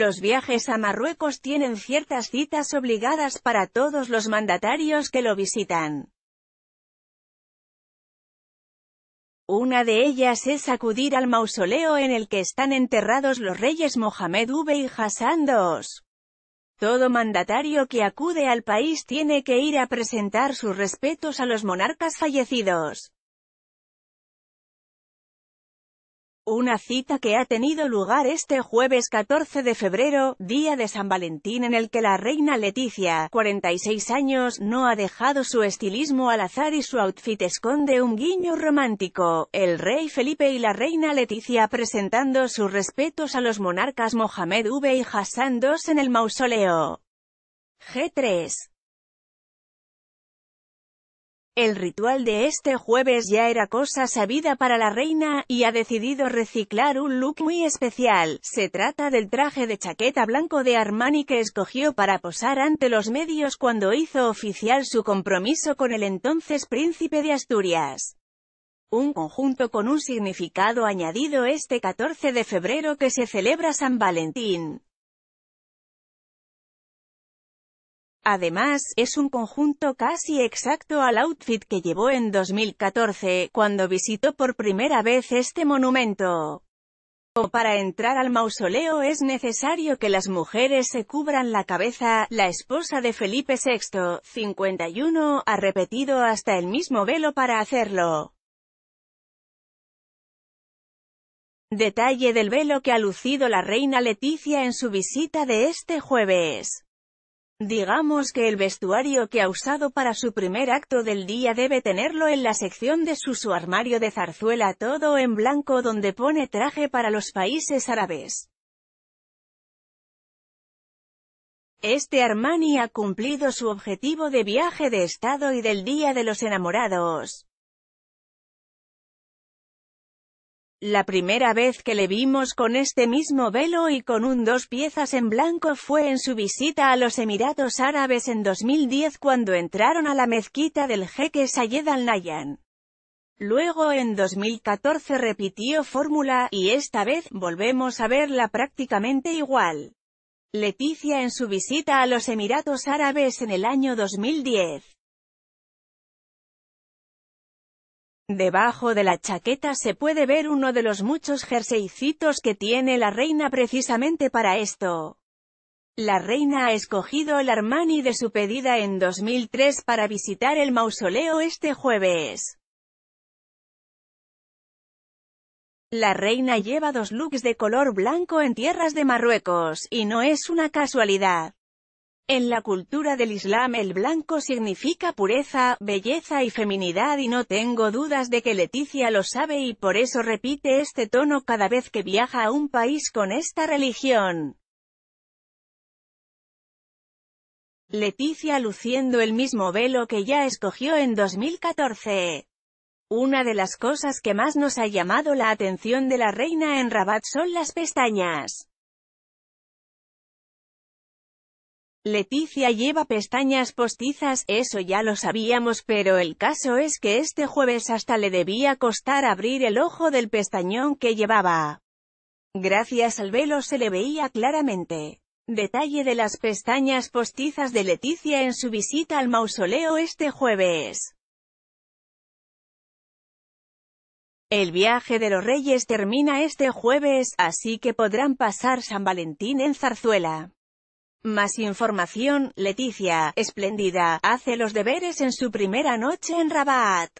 Los viajes a Marruecos tienen ciertas citas obligadas para todos los mandatarios que lo visitan. Una de ellas es acudir al mausoleo en el que están enterrados los reyes Mohamed V y Hassan II. Todo mandatario que acude al país tiene que ir a presentar sus respetos a los monarcas fallecidos. Una cita que ha tenido lugar este jueves 14 de febrero, día de San Valentín en el que la reina Leticia, 46 años, no ha dejado su estilismo al azar y su outfit esconde un guiño romántico. El rey Felipe y la reina Leticia presentando sus respetos a los monarcas Mohamed V y Hassan II en el mausoleo. G3 el ritual de este jueves ya era cosa sabida para la reina, y ha decidido reciclar un look muy especial. Se trata del traje de chaqueta blanco de Armani que escogió para posar ante los medios cuando hizo oficial su compromiso con el entonces príncipe de Asturias. Un conjunto con un significado añadido este 14 de febrero que se celebra San Valentín. Además, es un conjunto casi exacto al outfit que llevó en 2014, cuando visitó por primera vez este monumento. O para entrar al mausoleo es necesario que las mujeres se cubran la cabeza, la esposa de Felipe VI, 51, ha repetido hasta el mismo velo para hacerlo. Detalle del velo que ha lucido la reina Leticia en su visita de este jueves. Digamos que el vestuario que ha usado para su primer acto del día debe tenerlo en la sección de su, su armario de zarzuela todo en blanco donde pone traje para los países árabes. Este Armani ha cumplido su objetivo de viaje de estado y del Día de los Enamorados. La primera vez que le vimos con este mismo velo y con un dos piezas en blanco fue en su visita a los Emiratos Árabes en 2010 cuando entraron a la mezquita del jeque Sayed al-Nayan. Luego en 2014 repitió fórmula, y esta vez, volvemos a verla prácticamente igual. Leticia en su visita a los Emiratos Árabes en el año 2010. Debajo de la chaqueta se puede ver uno de los muchos jerseycitos que tiene la reina precisamente para esto. La reina ha escogido el Armani de su pedida en 2003 para visitar el mausoleo este jueves. La reina lleva dos looks de color blanco en tierras de Marruecos, y no es una casualidad. En la cultura del Islam el blanco significa pureza, belleza y feminidad y no tengo dudas de que Leticia lo sabe y por eso repite este tono cada vez que viaja a un país con esta religión. Leticia luciendo el mismo velo que ya escogió en 2014. Una de las cosas que más nos ha llamado la atención de la reina en Rabat son las pestañas. Leticia lleva pestañas postizas, eso ya lo sabíamos pero el caso es que este jueves hasta le debía costar abrir el ojo del pestañón que llevaba. Gracias al velo se le veía claramente. Detalle de las pestañas postizas de Leticia en su visita al mausoleo este jueves. El viaje de los Reyes termina este jueves, así que podrán pasar San Valentín en Zarzuela. Más información, Leticia, espléndida, hace los deberes en su primera noche en Rabat.